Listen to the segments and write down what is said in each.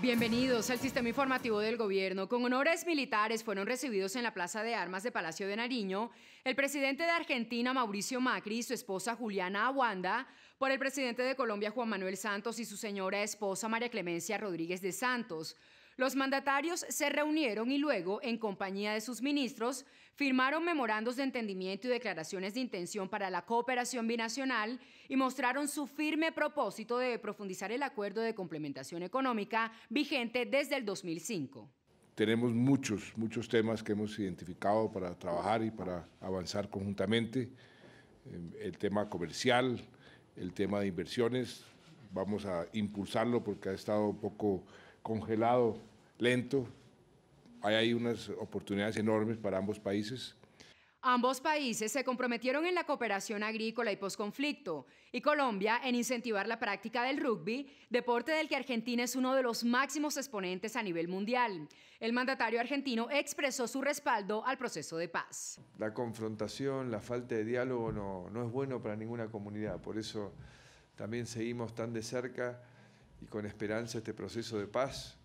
Bienvenidos al sistema informativo del gobierno. Con honores militares fueron recibidos en la Plaza de Armas de Palacio de Nariño el presidente de Argentina Mauricio Macri y su esposa Juliana Aguanda, por el presidente de Colombia Juan Manuel Santos y su señora esposa María Clemencia Rodríguez de Santos, los mandatarios se reunieron y luego, en compañía de sus ministros, firmaron memorandos de entendimiento y declaraciones de intención para la cooperación binacional y mostraron su firme propósito de profundizar el acuerdo de complementación económica vigente desde el 2005. Tenemos muchos, muchos temas que hemos identificado para trabajar y para avanzar conjuntamente. Eh, el tema comercial, el tema de inversiones, vamos a impulsarlo porque ha estado un poco congelado lento. Hay ahí unas oportunidades enormes para ambos países. Ambos países se comprometieron en la cooperación agrícola y posconflicto, y Colombia en incentivar la práctica del rugby, deporte del que Argentina es uno de los máximos exponentes a nivel mundial. El mandatario argentino expresó su respaldo al proceso de paz. La confrontación, la falta de diálogo no, no es bueno para ninguna comunidad, por eso también seguimos tan de cerca y con esperanza este proceso de paz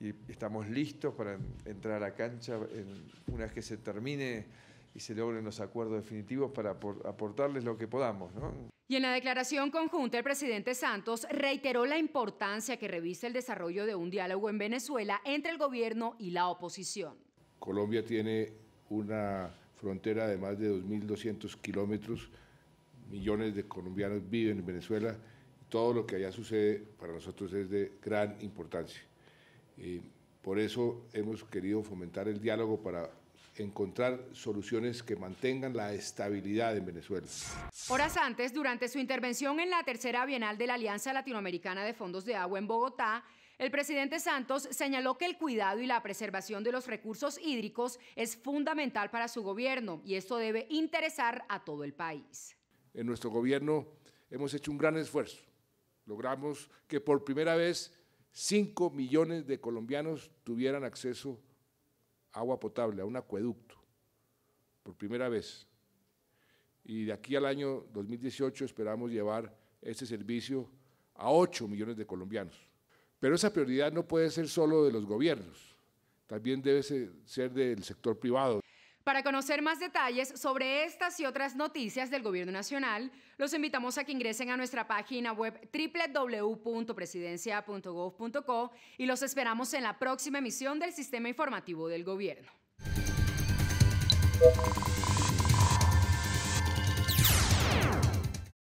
y estamos listos para entrar a la cancha en, una vez que se termine y se logren los acuerdos definitivos para aportarles lo que podamos. ¿no? Y en la declaración conjunta, el presidente Santos reiteró la importancia que revisa el desarrollo de un diálogo en Venezuela entre el gobierno y la oposición. Colombia tiene una frontera de más de 2.200 kilómetros, millones de colombianos viven en Venezuela, todo lo que allá sucede para nosotros es de gran importancia. por eso hemos querido fomentar el diálogo para encontrar soluciones que mantengan la estabilidad en Venezuela. Horas antes, durante su intervención en la tercera bienal de la Alianza Latinoamericana de Fondos de Agua en Bogotá, el presidente Santos señaló que el cuidado y la preservación de los recursos hídricos es fundamental para su gobierno y esto debe interesar a todo el país. En nuestro gobierno hemos hecho un gran esfuerzo logramos que por primera vez 5 millones de colombianos tuvieran acceso a agua potable, a un acueducto, por primera vez. Y de aquí al año 2018 esperamos llevar este servicio a 8 millones de colombianos. Pero esa prioridad no puede ser solo de los gobiernos, también debe ser del sector privado. Para conocer más detalles sobre estas y otras noticias del Gobierno Nacional, los invitamos a que ingresen a nuestra página web www.presidencia.gov.co y los esperamos en la próxima emisión del Sistema Informativo del Gobierno.